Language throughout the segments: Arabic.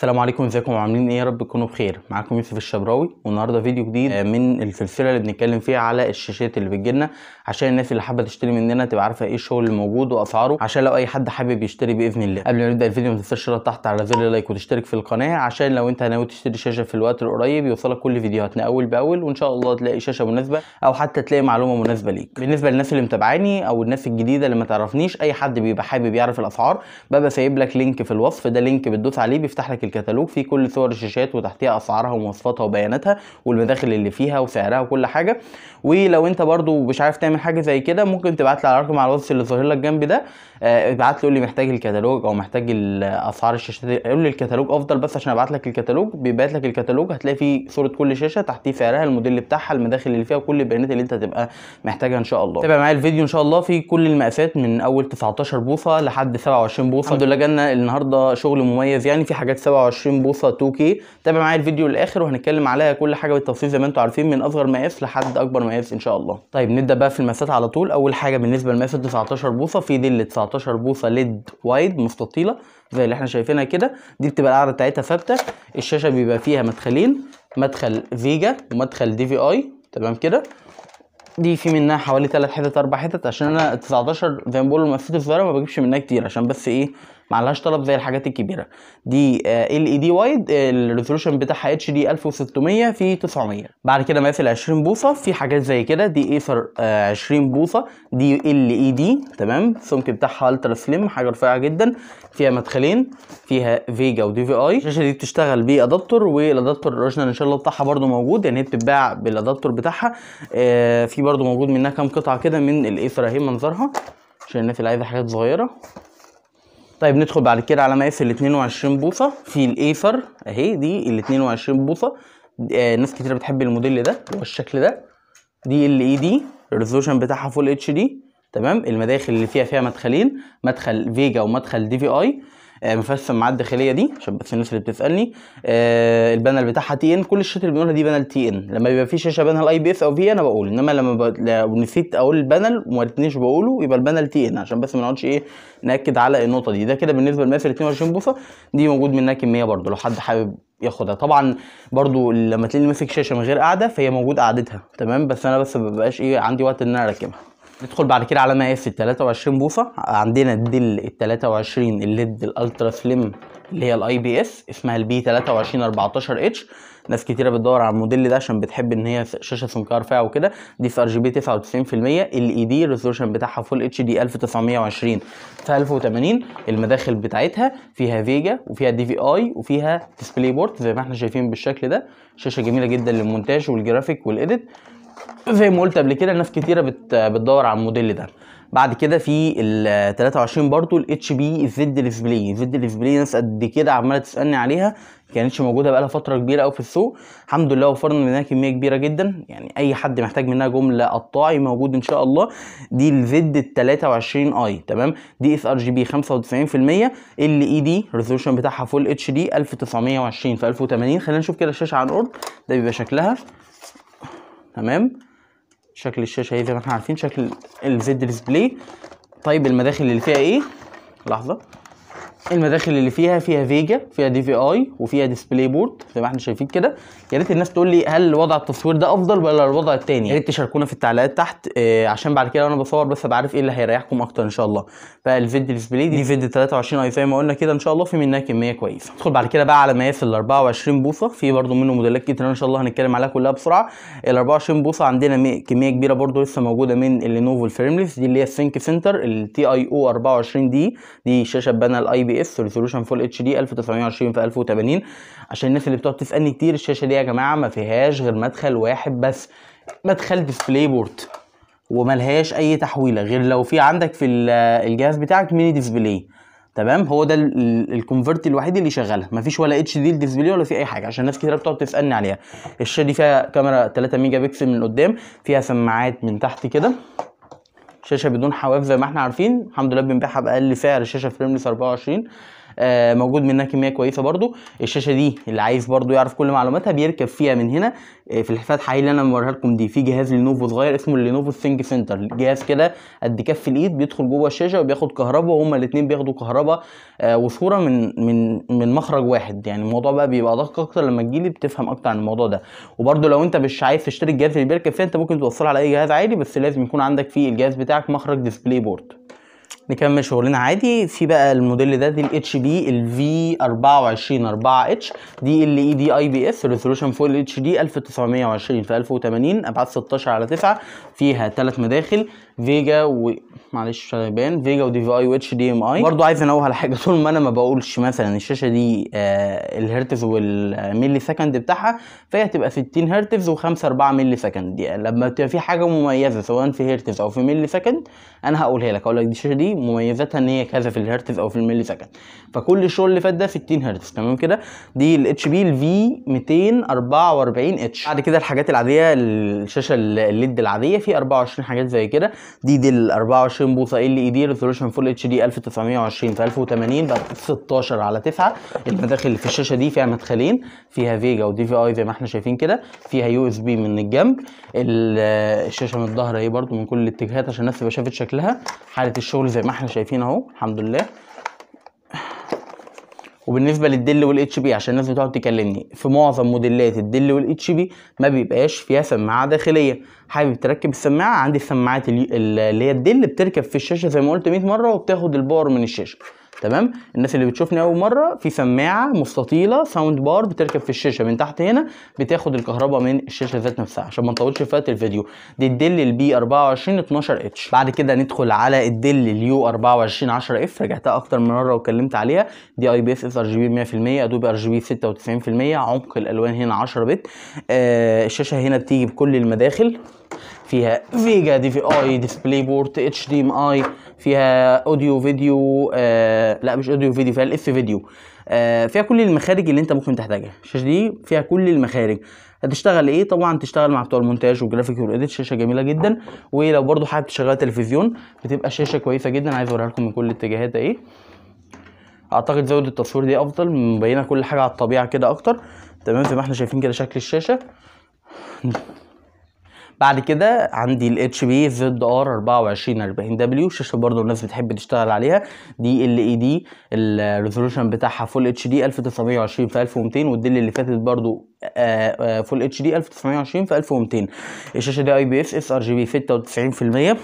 السلام عليكم ازيكم عاملين ايه يا رب تكونوا بخير معاكم يوسف الشبراوي والنهارده فيديو جديد من السلسله اللي بنتكلم فيها على الشاشات اللي بتجيلنا عشان الناس اللي حابه تشتري مننا تبقى عارفه ايه الشغل اللي موجود واسعاره عشان لو اي حد حابب يشتري باذن الله قبل ما نبدا الفيديو ما تنساش تضغط تحت على زر اللايك وتشترك في القناه عشان لو انت ناوي تشتري شاشه في الوقت القريب يوصلك كل فيديوهاتنا اول باول وان شاء الله تلاقي شاشه مناسبه او حتى تلاقي معلومه مناسبه ليك بالنسبه للناس اللي متابعاني او الناس الجديده اللي ما تعرفنيش اي حد بيبقى حابب يعرف الاسعار ببقى سايب لك لينك في الوصف ده لينك بتدوس عليه بيفتح لك الكتالوج فيه كل صور الشاشات وتحتها اسعارها ومواصفاتها وبياناتها والمداخل اللي فيها وسعرها وكل حاجه ولو انت برضو مش عارف تعمل حاجه زي كده ممكن تبعت لي على رقم على الواتس اللي ظاهر لك جنبي ده آه، ابعت لي قول لي محتاج الكتالوج او محتاج اسعار الشاشات قول لي الكتالوج افضل بس عشان ابعت لك الكتالوج بيبعت لك الكتالوج هتلاقي فيه صوره كل شاشه تحتيه سعرها الموديل بتاعها المداخل اللي فيها وكل البيانات اللي انت هتبقى محتاجها ان شاء الله تابع معايا الفيديو ان شاء الله في كل المقاسات من اول 19 بوصه لحد 27 بوصه الحمد لله جالنا النهارده شغل مميز يعني في حاجات 27 24 بوصه 2 k تابع معايا الفيديو للاخر وهنتكلم عليها كل حاجه بالتفصيل زي ما انتم عارفين من اصغر مقاس لحد اكبر مقاس ان شاء الله طيب نبدا بقى في المقاسات على طول اول حاجه بالنسبه لمقاس 19 بوصه في دي 19 بوصه ليد وايد مستطيله زي اللي احنا شايفينها كده دي بتبقى القعده بتاعتها ثابته الشاشه بيبقى فيها مدخلين مدخل فيجا ومدخل دي في اي تمام كده دي في منها حوالي 3 حتت 4 حتت عشان انا 19 زي ما بقول المقاسات الصغيره ما بجيبش منها كتير عشان بس ايه معلهاش طلب زي الحاجات الكبيره دي آه، ال اي دي وايد آه، الريزولوشن بتاعها اتش دي 1600 في 900 بعد كده مقاسل 20 بوصه في حاجات زي كده دي ايثر آه، 20 بوصه دي ال اي دي تمام السمك بتاعها الترا سليم حاجه رفيعه جدا فيها مدخلين فيها فيجا ودي في اي الشاشه دي بتشتغل بادابتور والادابتور الاوريجنال ان شاء الله بتاعها برده موجود يعني هي بتتباع بالادابتور بتاعها في برده موجود منها كام قطعه كده من الايثر اهي منظرها عشان الناس اللي عايزه حاجات صغيره طيب ندخل بعد كده على مقاس ال 22 بوصه في الايفر اهي دي ال 22 بوصه آه ناس كتير بتحب الموديل ده والشكل ده دي ال اي دي الريزولوشن بتاعها فول اتش دي تمام المداخل اللي فيها فيها مدخلين مدخل فيجا ومدخل دي في اي آه، ما السماعات الداخليه دي عشان بس الناس اللي بتسالني آه، البانل بتاعها تي ان كل الشاشات اللي بنقولها دي بانل تي ان لما بيبقى في شاشه بانل اي بي اس او في انا بقول انما لما ب... لو نسيت اقول البانل وما قلتنيش بقوله يبقى البانل تي ان عشان بس ما نقعدش ايه ناكد على النقطه دي ده كده بالنسبه للمقاسر 22 بوصه دي موجود منها كميه برده لو حد حابب ياخدها طبعا برضو لما تلاقيني ماسك شاشه من غير قاعده فهي موجود قعدتها تمام بس انا بس مببقاش ايه عندي وقت ان انا اركبها ندخل بعد كده على ال 23 بوصة عندنا الدل ال 23 الليد الالترا سليم اللي هي الاي بي اس اسمها البي 2314 اتش ناس كتيره بتدور على الموديل ده عشان بتحب ان هي شاشه سمكه رفيعه وكده دي في ار جي بي 99% ال اي دي ريزولوشن بتاعها فول اتش دي 1920 في 1080 المداخل بتاعتها فيها فيجا وفيها دي في اي وفيها ديسبلاي بورت زي ما احنا شايفين بالشكل ده شاشه جميله جدا للمونتاج والجرافيك والاديت زي ما قلت قبل كده ناس كتيره بتدور على الموديل ده بعد كده في ال 23 برضو الاتش بي زد ديسبلاي زد ديسبلاي ناس قد كده عماله تسالني عليها كانتش موجوده بقالها فتره كبيره قوي في السوق الحمد لله وفرنا منها كميه كبيره جدا يعني اي حد محتاج منها جمله قطاعي موجود ان شاء الله دي الزد ال 23 اي تمام دي اس ار جي بي 95% ال اي دي الريزولوشن بتاعها فول اتش دي 1920 في 1080 خلينا نشوف كده الشاشه عن قرب ده بيبقى شكلها تمام شكل الشاشه ايه زي ما احنا عارفين شكل الزد ديسبلاي طيب المداخل اللي فيها ايه لحظه المداخل اللي فيها فيها فيجا فيها دي في اي وفيها ديسبلاي بورد زي ما احنا شايفين كده يا ريت الناس تقول لي هل وضع التصوير ده افضل ولا الوضع الثاني يا ريت تشاركونا في التعليقات تحت آه عشان بعد كده وانا بصور بس ابقى عارف ايه اللي هيريحكم اكتر ان شاء الله فالفيد ديسبلاي دي فيد 23 اي زي ما قلنا كده ان شاء الله في منها كميه كويسه ندخل بعد كده بقى على مقاس ال 24 بوصه في برده منه موديلات كتير ان شاء الله هنتكلم عليها كلها بسرعه ال 24 بوصه عندنا كميه كبيره برده لسه موجوده من اللينوفو الفريمليس دي اللي هي السينك سنتر التي اي او 24 دي دي شاشه بانل اي بي اس ريزولوشن فول اتش دي 1920 في 1080 عشان الناس اللي بتقعد تسالني كتير الشاشه دي يا جماعه ما فيهاش غير مدخل واحد بس مدخل ديسبلاي بورت وملهاش اي تحويله غير لو في عندك في الجهاز بتاعك ميني ديسبلاي تمام هو ده الكونفرت الوحيد اللي شغالها مفيش ولا اتش دي ديسبلاي ولا في اي حاجه عشان ناس كتير بتقعد تسالني عليها الشاشه دي فيها كاميرا 3 ميجا بكسل من قدام فيها سماعات من تحت كده شاشه بدون حواف زي ما احنا عارفين الحمد لله بنبيعها باقل سعر شاشه فريملس 24 آه، موجود منها كميه كويسه برضو الشاشه دي اللي عايز برضو يعرف كل معلوماتها بيركب فيها من هنا آه، في الحساب حاليا اللي انا موريها لكم دي في جهاز لينوفو صغير اسمه لينوفو ثينك سنتر جهاز كده قد كف الايد بيدخل جوه الشاشه وبياخد كهرباء وهما الاثنين بياخدوا كهرباء آه، وصوره من من من مخرج واحد يعني الموضوع بقى بيبقى دقيق اكتر لما تجيلي بتفهم اكتر عن الموضوع ده وبرده لو انت مش عايز تشتري الجهاز اللي بيركب فيه انت ممكن توصله على اي جهاز عادي بس لازم يكون عندك فيه الجهاز بتاعك مخرج ديسبلاي بورد نكمل شغلنا عادي في بقى الموديل ده دي الاتش بي الفي 24 اتش دي ال اي دي اي بي اس ريزولوشن فول اتش دي 1920 في 1080 ابعاد 16 على 9 فيها ثلاث مداخل فيجا و معلش شبان فيجا ودي في اي واتش دي ام اي برضه عايز انوه على حاجه طول ما انا ما بقولش مثلا الشاشه دي آه الهرتز والملي سكند بتاعها فهي هتبقى 60 هرتز و5 4 ملي سكند يعني لما تبقى في حاجه مميزه سواء في هرتز او في ملي سكند انا هقولها لك اقول لك دي الشاشه دي مميزاتها ان هي كذا في الهرتز او في الملي سكند فكل الشغل اللي فات ده 60 هرتز تمام كده دي الاتش بي الفي 244 اتش بعد كده الحاجات العاديه الشاشه الليد العاديه في 24 حاجات زي كده دي دي 24 بوصه ال اي دي ريزولوشن فول اتش دي 1920 في 1080 بقت 16 على 9 المداخل اللي في الشاشه دي فيها مدخلين فيها فيجا ودي في اي زي ما احنا شايفين كده فيها يو اس بي من الجنب الشاشه من الظهر اهي برده من كل الاتجاهات عشان الناس تبقى شافت شكلها حاله الشغل زي ما ما احنا شايفين اهو الحمد لله وبالنسبه للدل والاتش بي عشان الناس بتقعد تكلمني في معظم موديلات الدل والاتش بي ما بيبقاش فيها سماعه داخليه حابب تركب السماعه عندي السماعات اللي هي الدل بتركب في الشاشه زي ما قلت 100 مره وبتاخد الباور من الشاشه تمام الناس اللي بتشوفني اول مره في سماعه مستطيله ساوند بار بتركب في الشاشه من تحت هنا بتاخد الكهرباء من الشاشه ذات نفسها عشان ما نطولش في وقت الفيديو دي الدل البي 24 12 اتش بعد كده ندخل على الدل اليو 24 10 اف رجعتها اكتر من مره واتكلمت عليها دي اي بي اس اس ار جي بي 100% ادوبي ار جي بي 96% عمق الالوان هنا 10 بت آه الشاشه هنا بتيجي بكل المداخل فيها فيجا دي في اي ديسبلاي بورت اتش دي ام اي فيها اوديو فيديو آه لا مش اوديو فيديو فيها الاف فيديو آه فيها كل المخارج اللي انت ممكن تحتاجها الشاشه دي فيها كل المخارج هتشتغل ايه طبعا تشتغل مع بتوع المونتاج والجرافيك والاديت شاشه جميله جدا ولو برضو حابب تشغل تلفزيون بتبقى شاشه كويسه جدا عايز اوريها لكم من كل الاتجاهات ايه اعتقد زود التصوير دي افضل مبينه كل حاجه على الطبيعه كده اكتر تمام زي ما احنا شايفين كده شكل الشاشه بعد كده عندي ال بي زد ار 2440 دبليو شاشه برضو الناس بتحب تشتغل عليها دي e، ال اي دي الريزولوشن بتاعها فول اتش دي 1920 في 1200 والدل اللي فاتت برضو فول اتش دي 1920 في 1200 الشاشه دي اي بي اس اس ار جي بي 96%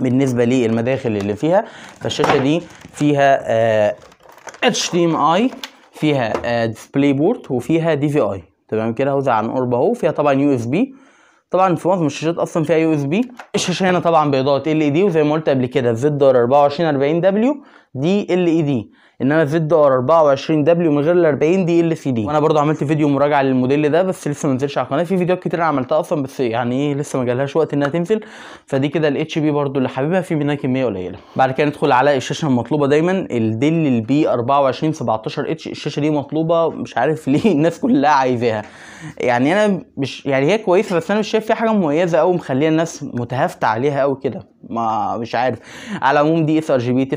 بالنسبه للمداخل اللي فيها فالشاشه دي فيها اتش دي ام اي فيها ديسبلاي آه، بورت وفيها دي في اي تمام كده هوزع عن قرب اهو فيها طبعا يو اس بي طبعا في معظم الشاشات اصلا فيها يو اس بي الشاشه هنا طبعا باضاءه ال اي دي وزي ما قلت قبل كده زد ار 2440 دبليو دي ال اي دي ان انا زد ار 24 دبليو من غير ال 40 دي ال سي دي وانا برضو عملت فيديو مراجعه للموديل ده بس لسه ما نزلش على القناه في فيديوهات كتير عملتها اصلا بس يعني ايه لسه ما جالهاش وقت انها تنزل فدي كده الاتش بي برضو اللي حاببها في منها كميه قليله بعد كده ندخل على الشاشه المطلوبه دايما الديل البي 24 17 اتش الشاشه دي مطلوبه مش عارف ليه الناس كلها عايزاها يعني انا مش يعني هي كويسه بس انا مش شايف فيها حاجه مميزه قوي مخليه الناس متهافته عليها قوي كده ما مش عارف على العموم دي اس ار جي بي 99%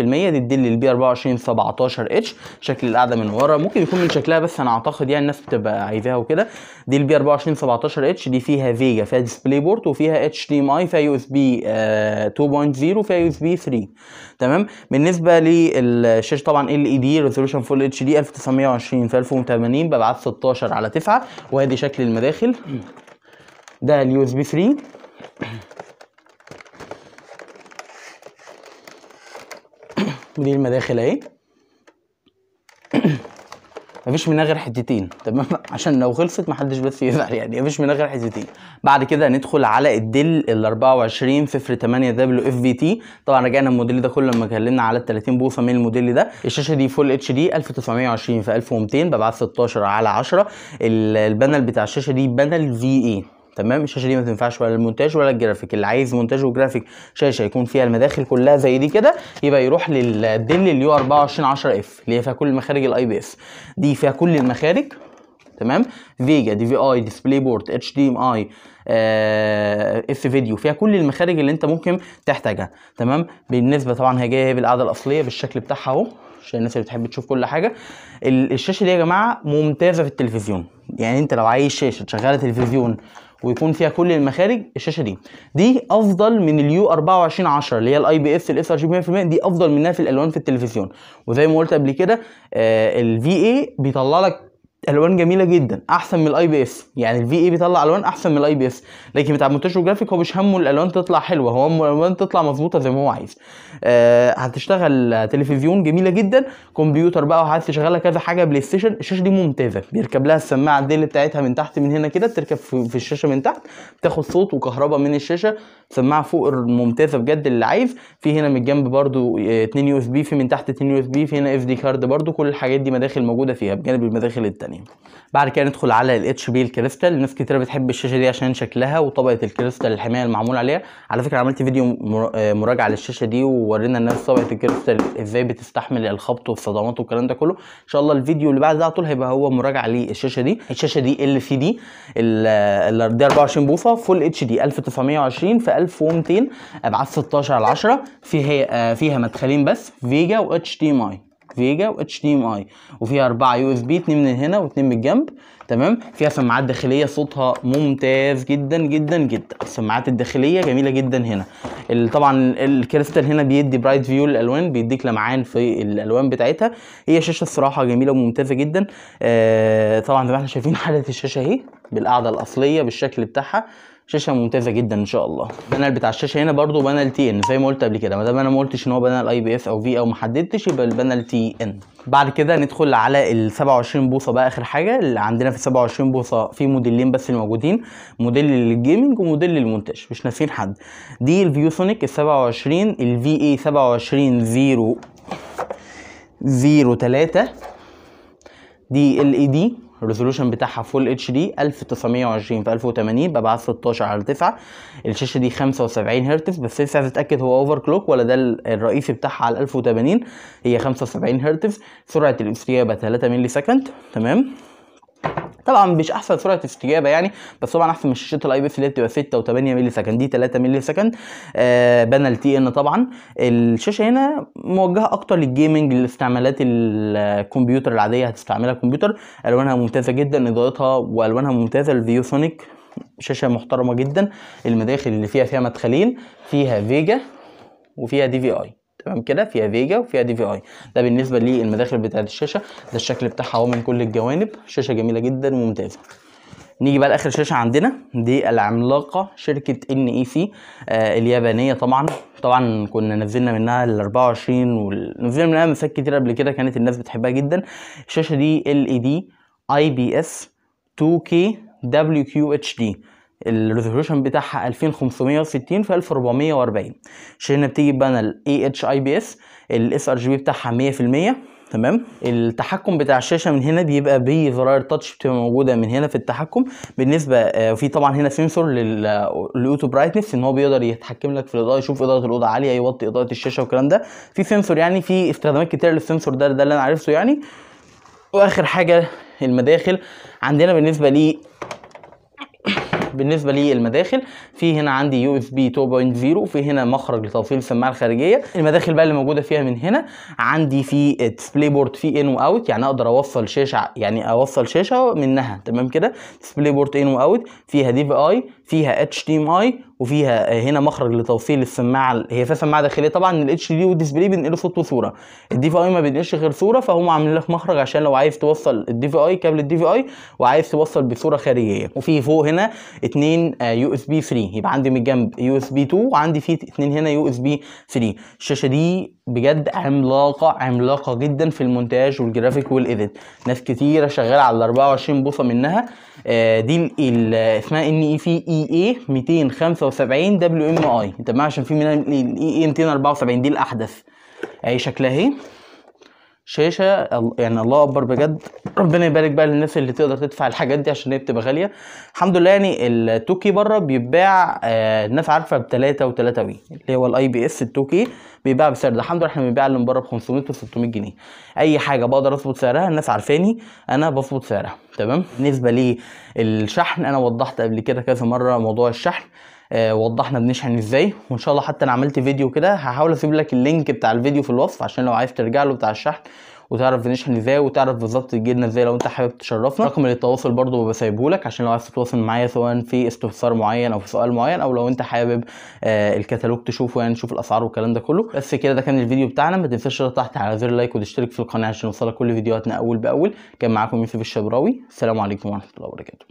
دي الديل البي 24 17 اتش شكل القاعده من ورا ممكن يكون من شكلها بس انا اعتقد يعني الناس بتبقى عايزاها وكده دي البي 24 17 اتش دي فيها فيجا فيها ديسبلاي بورت وفيها اتش دي اي فيها يو اس بي 2.0 آه، وفيها يو اس بي 3 تمام بالنسبه للشاشه طبعا ال اي دي ريزولوشن فول اتش دي 1920 في 1080 ببعت 16 على 9 وادي شكل المداخل ده اليو اس بي 3 دي المداخل اهي مفيش منها غير حتتين تمام عشان لو خلصت محدش بس يزعل يعني مفيش منها غير حتتين بعد كده ندخل على الدل ال 24 صفر 8 دبليو اف في تي طبعا رجعنا الموديل ده كله لما اتكلمنا على ال 30 بوصه من الموديل ده الشاشه دي فول اتش دي 1920 في 1200 ببعث 16 على 10 البانل بتاع الشاشه دي بانل في اي تمام الشاشه دي ما تنفعش ولا المونتاج ولا الجرافيك اللي عايز مونتاج وجرافيك شاشه يكون فيها المداخل كلها زي دي كده يبقى يروح للدل اليو 10 اف اللي هي فيها كل مخارج الاي بي اس دي فيها كل المخارج تمام فيجا دي في اي ديسبلاي بورد اتش دي ام اي آه، اف فيديو فيها كل المخارج اللي انت ممكن تحتاجها تمام بالنسبه طبعا هي جايه بالقاعده الاصليه بالشكل بتاعها اهو عشان الناس اللي بتحب تشوف كل حاجه الشاشه دي يا جماعه ممتازه في التلفزيون يعني انت لو عايز شاشه تشغلها تلفزيون ويكون فيها كل المخارج الشاشه دي دي افضل من اليو 2410 اللي هي الاي بي اس الاس ار جي 100% دي افضل منها في الالوان في التلفزيون وزي ما قلت قبل كده آه، الفي اي بيطلع لك الوان جميله جدا احسن من الاي بي اس يعني الفي اي بيطلع الوان احسن من الاي بي اس لكن بتاع مونتاج جرافيك هو مش همه الالوان تطلع حلوه هو همه الالوان تطلع مظبوطه زي ما هو عايز آه هتشتغل تلفزيون جميله جدا كمبيوتر بقى وعايز تشغلها كذا حاجه بلاي ستيشن الشاشه دي ممتازه بيركب لها السماعه الديل بتاعتها من تحت من هنا كده تركب في الشاشه من تحت بتاخد صوت وكهرباء من الشاشه سماعه فوق ممتازه بجد اللي عايز في هنا من الجنب برده 2 يو اس بي في من تحت 2 يو اس بي في هنا اف دي كارد برده كل الحاجات دي مداخل موجوده فيها بجانب المداخل التانية يعني بعد كده ندخل على الاتش بي الكريستال ناس كتير بتحب الشاشه دي عشان شكلها وطبقه الكريستال الحمايه المعمول عليها على فكره عملت فيديو آه، مراجعه للشاشه دي وورينا الناس طبقه الكريستال ازاي بتستحمل الخبط والصدمات والكلام ده كله ان شاء الله الفيديو اللي بعد ده على طول هيبقى هو مراجعه للشاشه دي الشاشه دي ال سي دي ال 24 بوصه فول اتش دي 1920 في 1200 ابعاد 16 على 10 فيها آه، فيها مدخلين بس فيجا واتش دي ماي فيجا واتش دي ام اي وفيها اربعه يو اس بي اتنين من هنا واتنين من الجنب تمام فيها سماعات داخليه صوتها ممتاز جدا جدا جدا السماعات الداخليه جميله جدا هنا طبعا الكريستال هنا بيدي برايت فيو للالوان بيديك لمعان في الالوان بتاعتها هي شاشه الصراحه جميله وممتازه جدا آه طبعا زي ما احنا شايفين حاله الشاشه اهي بالقاعده الاصليه بالشكل بتاعها شاشه ممتازه جدا ان شاء الله البانل بتاع الشاشه هنا برده بانل تي ان زي ما قلت قبل كده ما دام انا ما قلتش ان هو بانل اي بي اس او في او ما حددتش يبقى البانل تي ان بعد كده ندخل على ال 27 بوصه بقى اخر حاجه اللي عندنا في 27 بوصه في موديلين بس اللي موجودين موديل للجيمنج وموديل للمونتاج مش ناسيين حد دي الفيو سونيك ال 27 الفي اي 27 0 0 3 دي ال اي دي الريزولوشن بتاعها فول اتش دي 1920 في 1080 ب 16 على 9 الشاشه دي 75 هرتز بس لسه عايز اتاكد هو اوفر كلوك ولا ده الرئيسي بتاعها على 1080 هي 75 هرتز سرعه الاستجابه 3 مللي سكند تمام طبعا مش احسن سرعه استجابه يعني بس طبعا احسن من الشاشات الاي بي اس اللي بتبقى 6 و8 مللي سكند دي 3 مللي سكند آه بانل تي ان طبعا الشاشه هنا موجهه اكتر للجيمنج لاستعمالات الكمبيوتر العاديه هتستعملها الكمبيوتر الوانها ممتازه جدا اضاءتها والوانها ممتازه الفيوسونيك شاشه محترمه جدا المداخل اللي فيها فيها مدخلين فيها فيجا وفيها دي في اي تمام كده فيها فيجا وفيها دي في اي ده بالنسبه للمداخل بتاعه الشاشه ده الشكل بتاعها هو من كل الجوانب شاشه جميله جدا وممتازه نيجي بقى لاخر شاشه عندنا دي العملاقه شركه ان اي سي آه، اليابانيه طبعا طبعا كنا نزلنا منها ال 24 ونزلنا منها مسات كتير قبل كده كانت الناس بتحبها جدا الشاشه دي ال اي دي اي بي اس 2 كي دبليو كيو اتش دي الريزولوشن بتاعها 2560 في 1440 شرينا بتيجي بانل اي اتش اي بي اس الاس ار جي بي بتاعها 100% تمام التحكم بتاع الشاشه من هنا بيبقى بزراير تاتش بتبقى موجوده من هنا في التحكم بالنسبه آه، في طبعا هنا سنسور للاوتو برايتنس ان هو بيقدر يتحكم لك في الاضاءه يشوف اضاءه الاوضه عاليه يوطي اضاءه الشاشه والكلام ده في سنسور يعني في استخدامات كتير للسنسور ده ده اللي انا عرفته يعني واخر حاجه المداخل عندنا بالنسبه لي بالنسبه للمداخل في هنا عندي يو اس بي 2.0 في هنا مخرج لتوصيل السماعه الخارجيه المداخل بقى اللي موجوده فيها من هنا عندي في ديسبلاي بورد في ان واوت يعني اقدر اوصل شاشه يعني اوصل شاشه منها تمام كده ديسبلاي بورد ان واوت فيها دي في اي فيها اتش دي ام اي وفيها هنا مخرج لتوصيل السماعه هي فيها سماعه داخليه طبعا الاتش دي والديسبلاي بينقلوا صوت وصوره الدي في اي ما بينقلش غير صوره فهم عاملين لك مخرج عشان لو عايز توصل الدي في اي كابل الدي في اي وعايز توصل بصوره خارجيه وفي فوق هنا اتنين يو اس بي 3 يبقى عندي من الجنب يو اس بي 2 وعندي في اتنين هنا يو اس بي 3 الشاشه دي بجد عملاقه عملاقه جدا في المونتاج والجرافيك والايديت ناس كتيره شغاله على ال 24 بوصه منها آه، دي اسمها ان اي في اي اي 205 75 دبليو ام اي تمام عشان في منها e الاي 274 دي الاحدث اهي شكلها اهي شاشه يعني الله اكبر بجد ربنا يبارك بقى للناس اللي تقدر تدفع الحاجات دي عشان هي بتبقى غاليه الحمد لله يعني التوكي بره بيتباع آه الناس عارفه ب 3 و3 وي اللي هو الاي بي اس التوكي بيتباع بسعر ده الحمد لله احنا بنبيع اللي من بره ب 500 و 600 جنيه اي حاجه بقدر اظبط سعرها الناس عارفاني انا بظبط سعرها تمام بالنسبه للشحن انا وضحت قبل كده كذا مره موضوع الشحن آه، وضحنا بنشحن ازاي وان شاء الله حتى انا عملت فيديو كده هحاول اسيب لك اللينك بتاع الفيديو في الوصف عشان لو عايز ترجع له بتاع الشحن وتعرف بنشحن ازاي وتعرف بالظبط تجيلنا ازاي لو انت حابب تشرفنا رقم التواصل برضه بسيبه لك عشان لو عايز تتواصل معايا سواء في استفسار معين او في سؤال معين او لو انت حابب آه الكتالوج تشوفه يعني تشوف الاسعار والكلام ده كله بس كده ده كان الفيديو بتاعنا ما تنساش تحت على زر لايك وتشترك في القناه عشان يوصلك كل فيديوهاتنا اول باول كان معاكم يوسف الشبراوي السلام عليكم ورحمه الله وبركاته